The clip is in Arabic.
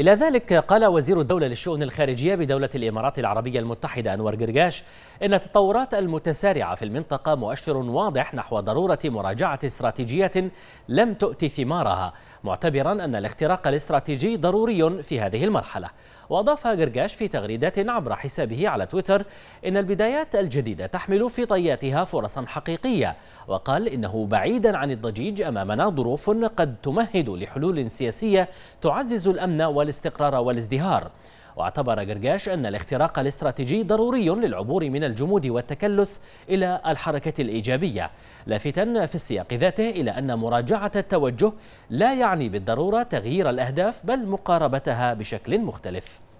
إلى ذلك قال وزير الدولة للشؤون الخارجية بدولة الإمارات العربية المتحدة أنور جرجاش إن التطورات المتسارعة في المنطقة مؤشر واضح نحو ضرورة مراجعة استراتيجية لم تؤتي ثمارها معتبرا أن الاختراق الاستراتيجي ضروري في هذه المرحلة وأضاف جرجاش في تغريدات عبر حسابه على تويتر إن البدايات الجديدة تحمل في طياتها فرصا حقيقية وقال إنه بعيدا عن الضجيج أمامنا ظروف قد تمهد لحلول سياسية تعزز الأمن والاستقرار والازدهار واعتبر جرجاش أن الاختراق الاستراتيجي ضروري للعبور من الجمود والتكلس إلى الحركة الإيجابية لافتا في السياق ذاته إلى أن مراجعة التوجه لا يعني بالضرورة تغيير الأهداف بل مقاربتها بشكل مختلف